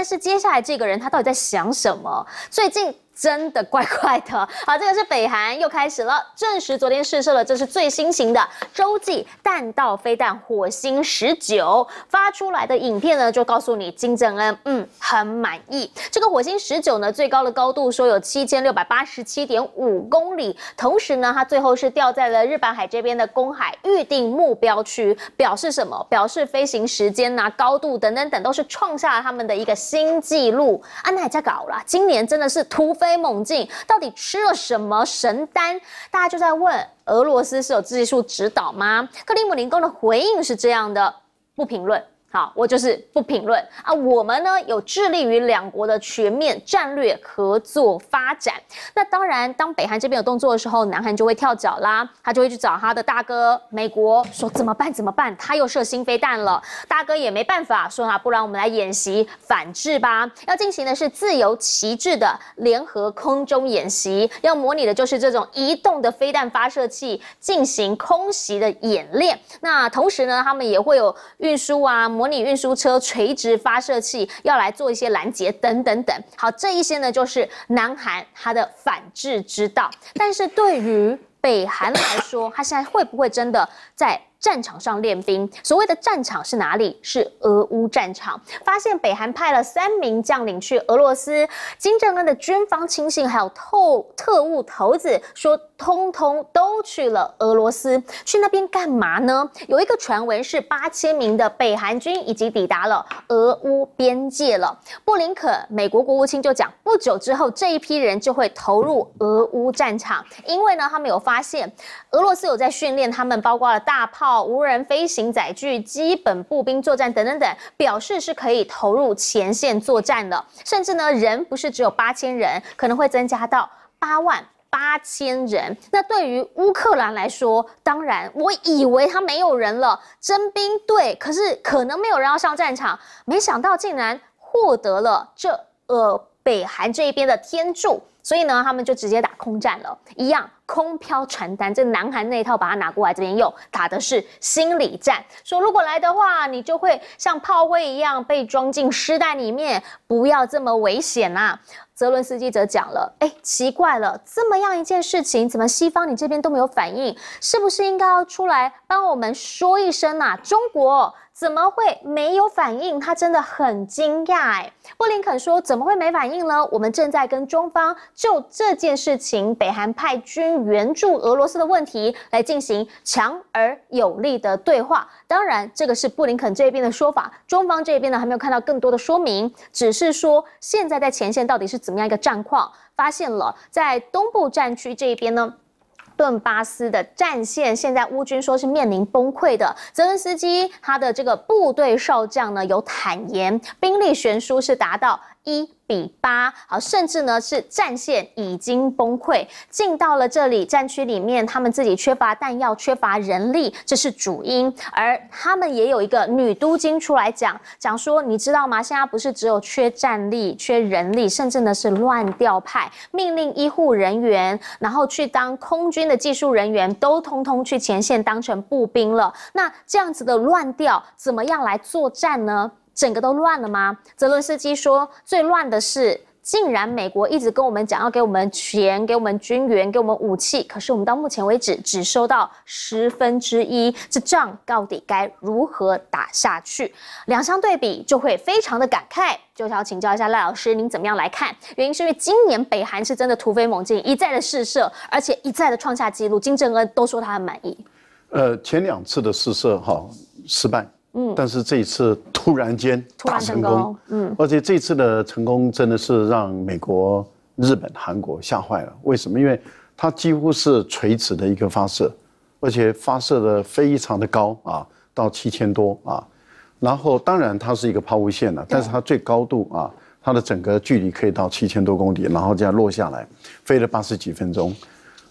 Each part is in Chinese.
但是接下来这个人他到底在想什么？最近。真的怪怪的，好，这个是北韩又开始了，证实昨天试射了，这是最新型的洲际弹道飞弹火星十九发出来的影片呢，就告诉你金正恩，嗯，很满意。这个火星十九呢，最高的高度说有七千六百八十七点五公里，同时呢，它最后是掉在了日本海这边的公海预定目标区，表示什么？表示飞行时间啊、高度等等等，都是创下了他们的一个新纪录啊，娜也在搞了，今年真的是突飞。飞猛进，到底吃了什么神丹？大家就在问，俄罗斯是有技术指导吗？克里姆林宫的回应是这样的：不评论。好，我就是不评论啊。我们呢有致力于两国的全面战略合作发展。那当然，当北韩这边有动作的时候，南韩就会跳脚啦，他就会去找他的大哥美国说怎么办？怎么办？他又射新飞弹了。大哥也没办法，说啊，不然我们来演习反制吧。要进行的是自由旗帜的联合空中演习，要模拟的就是这种移动的飞弹发射器进行空袭的演练。那同时呢，他们也会有运输啊。模拟运输车、垂直发射器要来做一些拦截，等等等。好，这一些呢，就是南韩它的反制之道。但是对于北韩来说，它现在会不会真的在？战场上练兵，所谓的战场是哪里？是俄乌战场。发现北韩派了三名将领去俄罗斯，金正恩的军方亲信还有特特务头子，说通通都去了俄罗斯，去那边干嘛呢？有一个传闻是八千名的北韩军已经抵达了俄乌边界了。布林可，美国国务卿就讲，不久之后这一批人就会投入俄乌战场，因为呢，他们有发现俄罗斯有在训练他们，包括了大炮。无人飞行载具、基本步兵作战等等等，表示是可以投入前线作战的。甚至呢，人不是只有八千人，可能会增加到八万八千人。那对于乌克兰来说，当然我以为他没有人了，征兵队，可是可能没有人要上战场，没想到竟然获得了这呃北韩这一边的天助。所以呢，他们就直接打空战了，一样空飘传单，这南韩那一套把它拿过来，这边用，打的是心理战，说如果来的话，你就会像炮灰一样被装进尸袋里面，不要这么危险呐。泽伦斯基则讲了，哎，奇怪了，这么样一件事情，怎么西方你这边都没有反应？是不是应该要出来帮我们说一声呐？中国。怎么会没有反应？他真的很惊讶。哎，布林肯说，怎么会没反应呢？我们正在跟中方就这件事情，北韩派军援助俄罗斯的问题来进行强而有力的对话。当然，这个是布林肯这边的说法，中方这边呢还没有看到更多的说明，只是说现在在前线到底是怎么样一个战况？发现了在东部战区这边呢？顿巴斯的战线现在乌军说是面临崩溃的，泽伦斯基他的这个部队少将呢有坦言，兵力悬殊是达到。一比八，好，甚至呢是战线已经崩溃，进到了这里战区里面，他们自己缺乏弹药，缺乏人力，这是主因。而他们也有一个女都经出来讲，讲说，你知道吗？现在不是只有缺战力、缺人力，甚至呢是乱调派，命令医护人员，然后去当空军的技术人员，都通通去前线当成步兵了。那这样子的乱调，怎么样来作战呢？整个都乱了吗？泽伦斯基说，最乱的是，竟然美国一直跟我们讲要给我们钱、给我们军援、给我们武器，可是我们到目前为止只收到十分之一。这仗到底该如何打下去？两相对比就会非常的感慨。就想要请教一下赖老师，您怎么样来看？原因是因为今年北韩是真的突飞猛进，一再的试射，而且一再的创下纪录。金正恩都说他很满意。呃，前两次的试射哈失败，嗯，但是这一次。突然间，大成功，嗯，而且这次的成功真的是让美国、日本、韩国吓坏了。为什么？因为它几乎是垂直的一个发射，而且发射的非常的高啊，到七千多啊。然后当然它是一个抛物线了，但是它最高度啊，它的整个距离可以到七千多公里，然后这样落下来，飞了八十几分钟。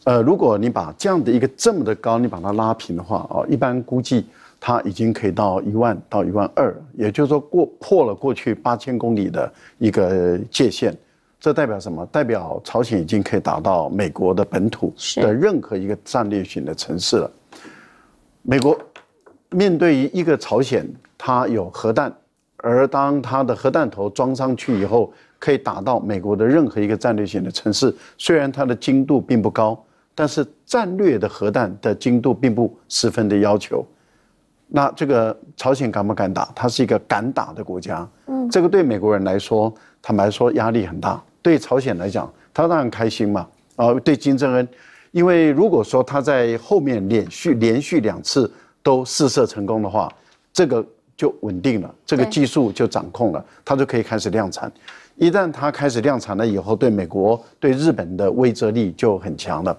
呃，如果你把这样的一个这么的高，你把它拉平的话，哦，一般估计。它已经可以到一万到一万二，也就是说过破了过去八千公里的一个界限。这代表什么？代表朝鲜已经可以打到美国的本土的任何一个战略型的城市了。美国面对一个朝鲜，它有核弹，而当它的核弹头装上去以后，可以打到美国的任何一个战略型的城市。虽然它的精度并不高，但是战略的核弹的精度并不十分的要求。那这个朝鲜敢不敢打？它是一个敢打的国家。嗯，这个对美国人来说，坦白说压力很大；对朝鲜来讲，他当然开心嘛。啊，对金正恩，因为如果说他在后面连续连续两次都试射成功的话，这个就稳定了，这个技术就掌控了，他就可以开始量产。一旦他开始量产了以后，对美国、对日本的威慑力就很强了。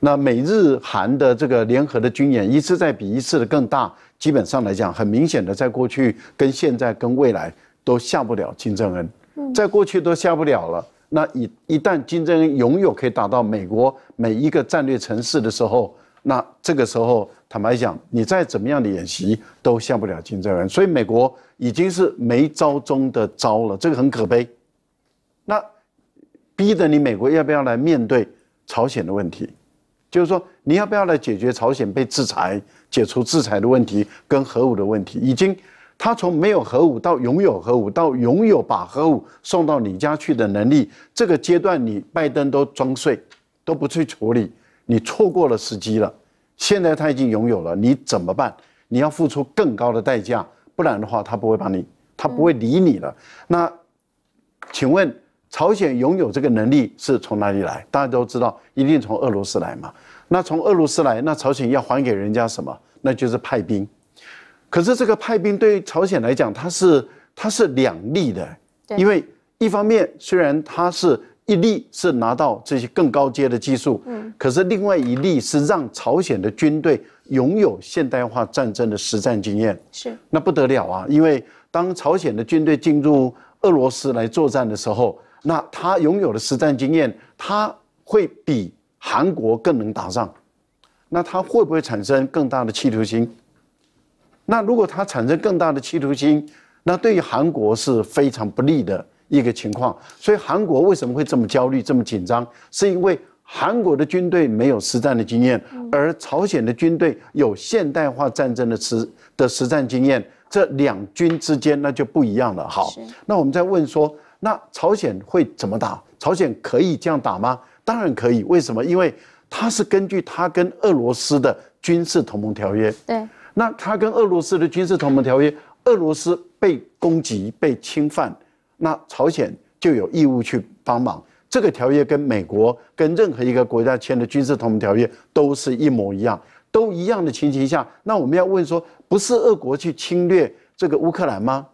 那美日韩的这个联合的军演，一次再比一次的更大，基本上来讲，很明显的，在过去跟现在跟未来都下不了金正恩。在过去都下不了了，那一一旦金正恩拥有可以打到美国每一个战略城市的时候，那这个时候坦白讲，你再怎么样的演习都下不了金正恩。所以美国已经是没招中的招了，这个很可悲。那逼得你美国要不要来面对朝鲜的问题？就是说，你要不要来解决朝鲜被制裁、解除制裁的问题，跟核武的问题？已经，他从没有核武到拥有核武，到拥有把核武送到你家去的能力，这个阶段，你拜登都装睡，都不去处理，你错过了时机了。现在他已经拥有了，你怎么办？你要付出更高的代价，不然的话，他不会帮你，他不会理你了。那，请问，朝鲜拥有这个能力是从哪里来？大家都知道，一定从俄罗斯来嘛。那从俄罗斯来，那朝鲜要还给人家什么？那就是派兵。可是这个派兵对朝鲜来讲，它是它是两利的，因为一方面虽然它是一利是拿到这些更高阶的技术，嗯，可是另外一利是让朝鲜的军队拥有现代化战争的实战经验，是那不得了啊！因为当朝鲜的军队进入俄罗斯来作战的时候，那他拥有的实战经验，他会比。韩国更能打仗，那他会不会产生更大的企图心？那如果他产生更大的企图心，那对于韩国是非常不利的一个情况。所以韩国为什么会这么焦虑、这么紧张？是因为韩国的军队没有实战的经验，而朝鲜的军队有现代化战争的实的实战经验。这两军之间那就不一样了。好，那我们再问说，那朝鲜会怎么打？朝鲜可以这样打吗？当然可以，为什么？因为它是根据他跟俄罗斯的军事同盟条约。对，那他跟俄罗斯的军事同盟条约，俄罗斯被攻击、被侵犯，那朝鲜就有义务去帮忙。这个条约跟美国跟任何一个国家签的军事同盟条约都是一模一样，都一样的情形下，那我们要问说，不是俄国去侵略这个乌克兰吗？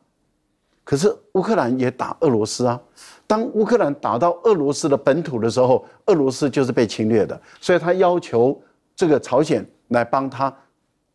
可是乌克兰也打俄罗斯啊！当乌克兰打到俄罗斯的本土的时候，俄罗斯就是被侵略的，所以他要求这个朝鲜来帮他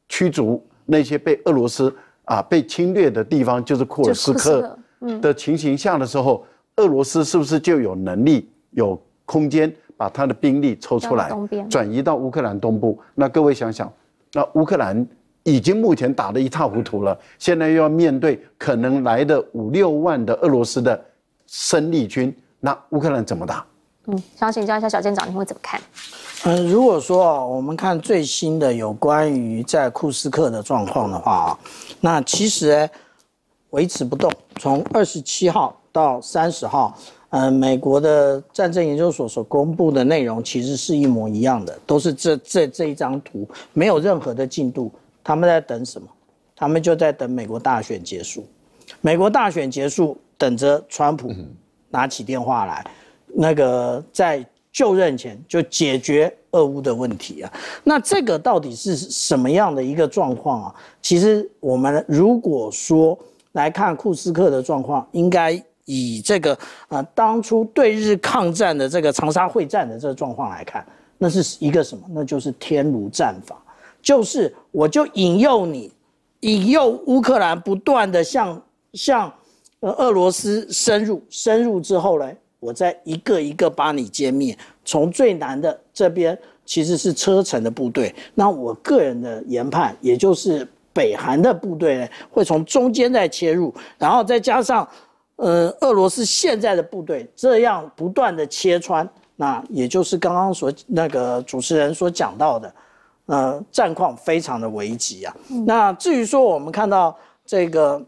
驱逐那些被俄罗斯啊被侵略的地方，就是库尔斯克的情形下的时候，俄罗斯是不是就有能力、有空间把他的兵力抽出来，转移到乌克兰东部？那各位想想，那乌克兰。已经目前打得一塌糊涂了，现在又要面对可能来的五六万的俄罗斯的生力军，那乌克兰怎么打？嗯，想请教一下小舰长，你会怎么看？嗯，如果说我们看最新的有关于在库斯克的状况的话啊，那其实维持不动，从二十七号到三十号，嗯，美国的战争研究所所公布的内容其实是一模一样的，都是这这这一张图，没有任何的进度。他们在等什么？他们就在等美国大选结束。美国大选结束，等着川普拿起电话来，那个在就任前就解决俄乌的问题啊。那这个到底是什么样的一个状况啊？其实我们如果说来看库斯克的状况，应该以这个呃当初对日抗战的这个长沙会战的这个状况来看，那是一个什么？那就是天如战法。就是我就引诱你，引诱乌克兰不断的向向呃俄罗斯深入，深入之后呢，我再一个一个把你歼灭。从最难的这边其实是车臣的部队，那我个人的研判，也就是北韩的部队呢，会从中间再切入，然后再加上，呃，俄罗斯现在的部队这样不断的切穿，那也就是刚刚所那个主持人所讲到的。呃，战况非常的危急啊。那至于说我们看到这个，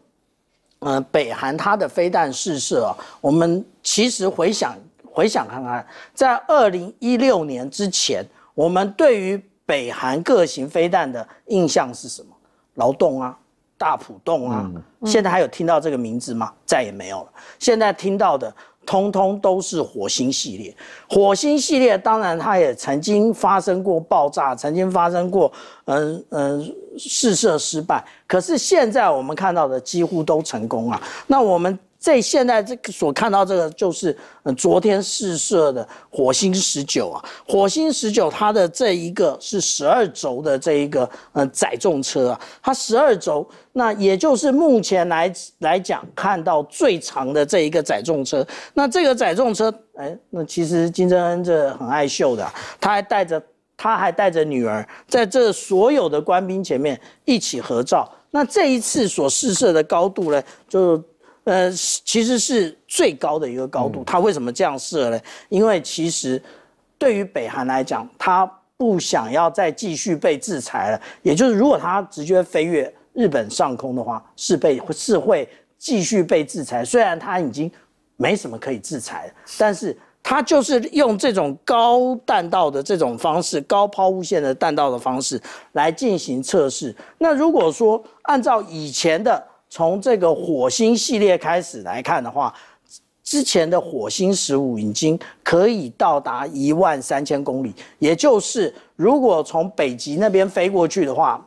呃，北韩它的飞弹试射啊，我们其实回想回想看看，在二零一六年之前，我们对于北韩各型飞弹的印象是什么？劳动啊，大浦洞啊，现在还有听到这个名字吗？再也没有了。现在听到的。通通都是火星系列，火星系列当然它也曾经发生过爆炸，曾经发生过，嗯嗯试射失败。可是现在我们看到的几乎都成功啊，那我们。这现在这个所看到这个就是，嗯，昨天试射的火星十九啊，火星十九它的这一个是十二轴的这一个嗯，载重车啊，它十二轴，那也就是目前来来讲看到最长的这一个载重车。那这个载重车，哎，那其实金正恩这很爱秀的，他还带着他还带着女儿在这所有的官兵前面一起合照。那这一次所试射的高度呢，就。呃，其实是最高的一个高度。它为什么这样设呢？因为其实对于北韩来讲，他不想要再继续被制裁了。也就是，如果他直接飞越日本上空的话，是被是会继续被制裁。虽然他已经没什么可以制裁了，但是他就是用这种高弹道的这种方式，高抛物线的弹道的方式来进行测试。那如果说按照以前的，从这个火星系列开始来看的话，之前的火星十五已经可以到达一万三千公里，也就是如果从北极那边飞过去的话，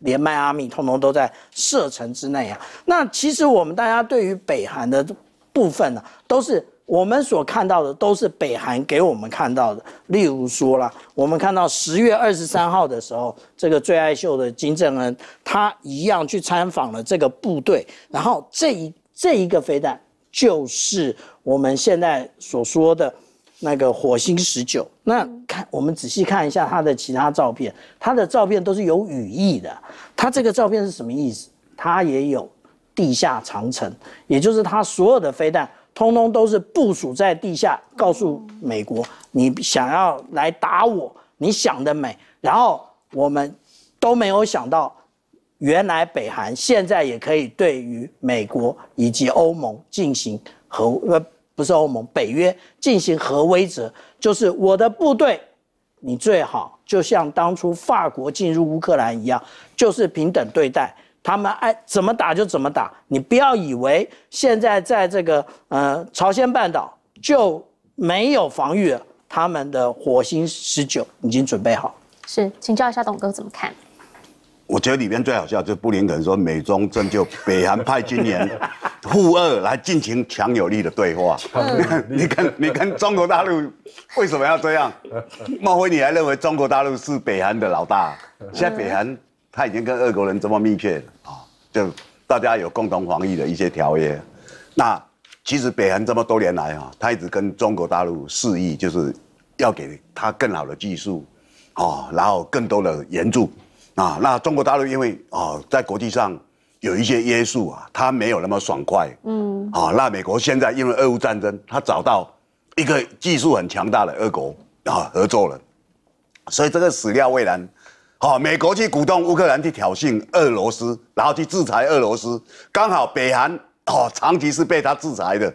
连迈阿密通通都在射程之内啊。那其实我们大家对于北韩的部分呢，都是。我们所看到的都是北韩给我们看到的，例如说啦，我们看到十月二十三号的时候，这个最爱秀的金正恩，他一样去参访了这个部队，然后这一这一个飞弹就是我们现在所说的那个火星十九。那看我们仔细看一下他的其他照片，他的照片都是有语义的，他这个照片是什么意思？他也有地下长城，也就是他所有的飞弹。通通都是部署在地下，告诉美国，你想要来打我，你想得美。然后我们都没有想到，原来北韩现在也可以对于美国以及欧盟进行核呃，不是欧盟，北约进行核威则，就是我的部队，你最好就像当初法国进入乌克兰一样，就是平等对待。他们爱怎么打就怎么打，你不要以为现在在这个呃朝鲜半岛就没有防御，他们的火星十九已经准备好。是，请教一下董哥怎么看？我觉得里面最好笑就是布林肯说美中正就北韩派军演，互二来进行强有力的对话。你跟你跟中国大陆为什么要这样？莫非你还认为中国大陆是北韩的老大？现在北韩。他已经跟俄国人这么密切啊，就大家有共同防御的一些条约。那其实北韩这么多年来哈，他一直跟中国大陆示意，就是要给他更好的技术哦，然后更多的援助啊。那中国大陆因为啊，在国际上有一些约束啊，他没有那么爽快。嗯。啊，那美国现在因为俄乌战争，他找到一个技术很强大的俄国啊合作了，所以这个始料未然。好，美国去鼓动乌克兰去挑衅俄罗斯，然后去制裁俄罗斯。刚好北韩哦，长期是被他制裁的，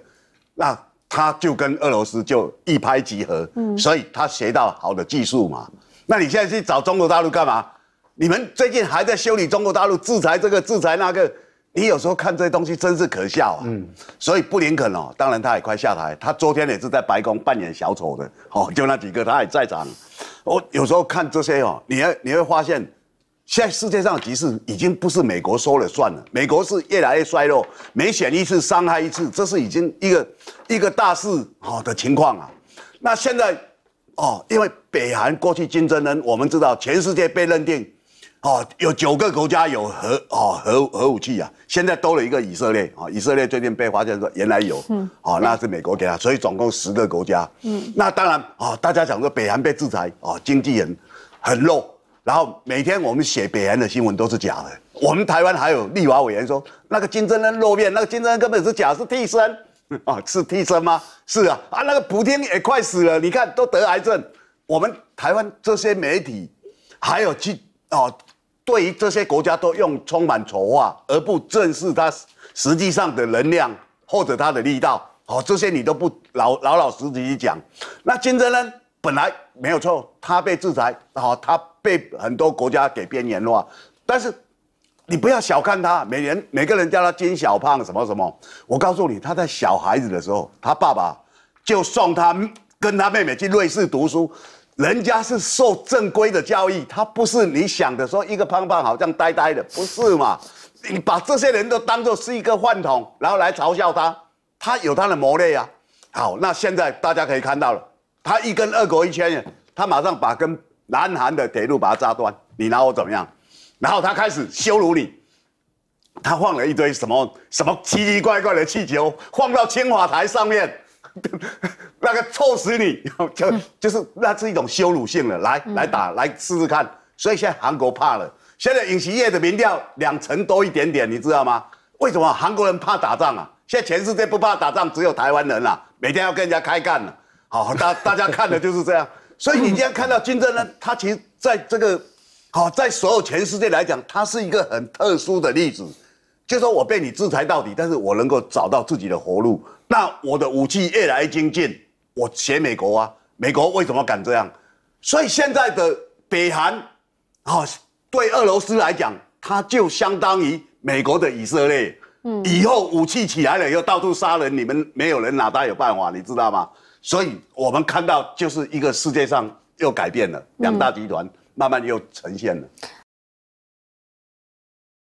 那他就跟俄罗斯就一拍即合。嗯，所以他学到好的技术嘛。那你现在去找中国大陆干嘛？你们最近还在修理中国大陆，制裁这个制裁那个。你有时候看这些东西真是可笑啊。嗯，所以布林肯哦，当然他也快下台。他昨天也是在白宫扮演小丑的。哦，就那几个，他也在场。我有时候看这些哦，你你会发现，现在世界上局势已经不是美国说了算了，美国是越来越衰落，每选一次伤害一次，这是已经一个一个大事好的情况啊。那现在哦，因为北韩过去金正恩，我们知道全世界被认定。哦，有九个国家有核哦，核核武器啊，现在多了一个以色列啊，以色列最近被发现说原来有，哦，那是美国给他，所以总共十个国家。嗯，那当然啊，大家讲说北韩被制裁啊，经纪人很弱，然后每天我们写北韩的新闻都是假的。我们台湾还有立法委员说，那个金正恩露面，那个金正恩根本是假，是替身啊，是替身吗？是啊，啊那个普天也快死了，你看都得癌症。我们台湾这些媒体还有去哦。对于这些国家都用充满丑化，而不正视它实际上的能量或者它的力道，哦，这些你都不老老老实实地讲。那金正恩本来没有错，他被制裁，好，他被很多国家给边缘化。但是你不要小看他，每人每个人叫他金小胖什么什么。我告诉你，他在小孩子的时候，他爸爸就送他跟他妹妹去瑞士读书。人家是受正规的教育，他不是你想的说一个胖胖好像呆呆的，不是嘛？你把这些人都当做是一个饭桶，然后来嘲笑他，他有他的谋略呀。好，那现在大家可以看到了，他一跟二国一千他马上把跟南韩的铁路把它扎断，你拿我怎么样？然后他开始羞辱你，他放了一堆什么什么奇奇怪怪的气球，放到青瓦台上面。那个臭死你！就就是那是一种羞辱性了，来来打来试试看。所以现在韩国怕了，现在影戏业的民调两成多一点点，你知道吗？为什么韩国人怕打仗啊？现在全世界不怕打仗，只有台湾人啊，每天要跟人家开干了。好，大大家看的就是这样。所以你今天看到金正恩，他其实在这个，好，在所有全世界来讲，他是一个很特殊的例子。就说我被你制裁到底，但是我能够找到自己的活路。那我的武器越来越精进，我学美国啊，美国为什么敢这样？所以现在的北韩，哦，对俄罗斯来讲，它就相当于美国的以色列。嗯，以后武器起来了又到处杀人，你们没有人拿他有办法，你知道吗？所以我们看到就是一个世界上又改变了，两大集团慢慢又呈现了。